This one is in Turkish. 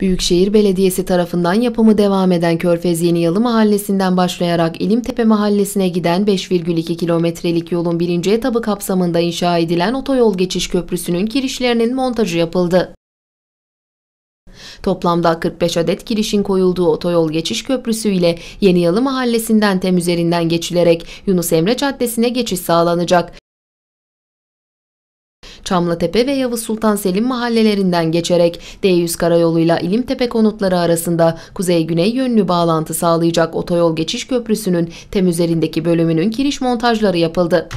Büyükşehir Belediyesi tarafından yapımı devam eden Körfez Yeni Yalı Mahallesi'nden başlayarak İlimtepe Mahallesi'ne giden 5,2 kilometrelik yolun birinci etabı kapsamında inşa edilen otoyol geçiş köprüsünün kirişlerinin montajı yapıldı. Toplamda 45 adet kirişin koyulduğu otoyol geçiş köprüsü ile Yeniyalı Mahallesi'nden tem üzerinden geçilerek Yunus Emre Caddesi'ne geçiş sağlanacak. Çamlıtepe ve Yavuz Sultan Selim mahallelerinden geçerek D100 karayoluyla İlimtepe konutları arasında kuzey-güney yönlü bağlantı sağlayacak otoyol geçiş köprüsünün tem üzerindeki bölümünün kiriş montajları yapıldı.